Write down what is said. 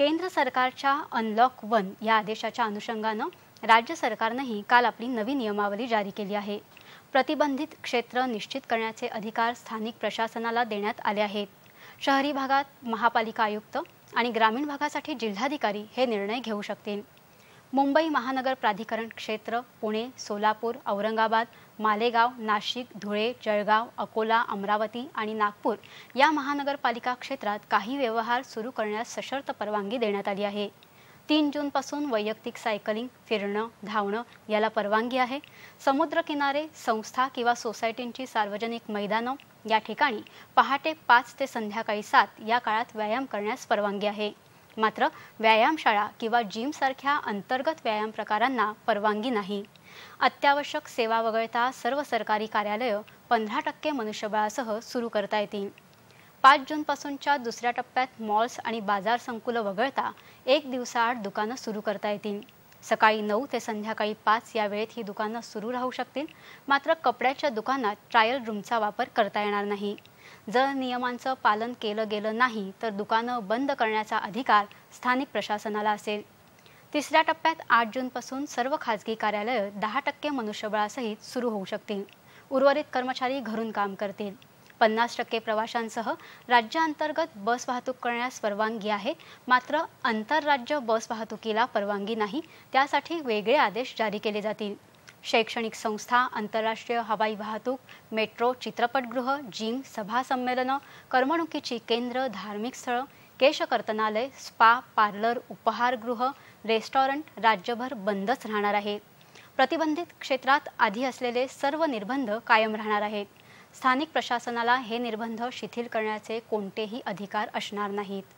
केंद्र सरकारच्या unlock one या आदेशाच्या अनुषंगानं राज्य सरकारनंही काल आपली नवी नियमावली जारी केली आहे प्रतिबंधित क्षेत्र निश्चित करण्याचे अधिकार स्थानिक प्रशासनाला देण्यात आले आहेत शहरी भागात महापालिका आयुक्त आणि ग्रामीण भागासाठी जिल्हाधिकारी हे निर्णय घेऊ शकतील मुंबई महानगर प्राधिकरण क्षेत्र पुणे सोलापूर औरंगाबाद मालेगाव नाशिक धुळे जळगाव अकोला अमरावती आणि नागपूर या महानगरपालिका क्षेत्रात काही व्यवहार सुरू करण्यास सशर्त परवानगी देण्यात आली आहे तीन जूनपासून वैयक्तिक सायकलिंग फिरणं धावणं याला परवानगी आहे समुद्रकिनारे संस्था किंवा सोसायटींची सार्वजनिक मैदानं या ठिकाणी पहाटे पाच ते संध्याकाळी सात या काळात व्यायाम करण्यास परवानगी आहे मात्र व्यायामशाळा किंवा जिमसारख्या अंतर्गत व्यायाम प्रकारांना परवानगी नाही अत्यावश्यक सेवा वगळता सर्व सरकारी कार्यालयं पंधरा टक्के मनुष्यबळासह सुरू करता येतील पाच जूनपासूनच्या दुसऱ्या टप्प्यात मॉल्स आणि बाजार संकुलं वगळता एक दिवसाआड दुकानं सुरू करता येतील सकाळी नऊ ते संध्याकाळी पाच या वेळेत ही दुकानं सुरू राहू शकतील मात्र कपड्याच्या दुकानात ट्रायल रूमचा वापर करता येणार नाही जर नियमांचं पालन केलं गेलं नाही तर दुकानं बंद करण्याचा अधिकार स्थानिक प्रशासनाला असेल तिसऱ्या टप्प्यात आठ जूनपासून सर्व खाजगी कार्यालयं दहा टक्के मनुष्यबळासहित सुरू होऊ शकतील उर्वरित कर्मचारी घरून काम करतील पन्नास टक्के प्रवाशांसह राज्यांतर्गत बस वाहतूक करण्यास परवानगी आहे मात्र आंतरराज्य बस वाहतुकीला परवानगी नाही त्यासाठी वेगळे आदेश जारी केले जातील शैक्षणिक संस्था आंतरराष्ट्रीय हवाई वाहतूक मेट्रो चित्रपटगृह जिम सभासंमेलनं करमणुकीची केंद्र धार्मिक स्थळं केशकर्तनालय स्पा पार्लर उपहारगृह रेस्टॉरंट राज्यभर बंदच राहणार आहे प्रतिबंधित क्षेत्रात आधी असलेले सर्व निर्बंध कायम राहणार आहेत स्थानिक प्रशासनाला हे निर्बंध शिथिल करण्याचे कोणतेही अधिकार असणार नाहीत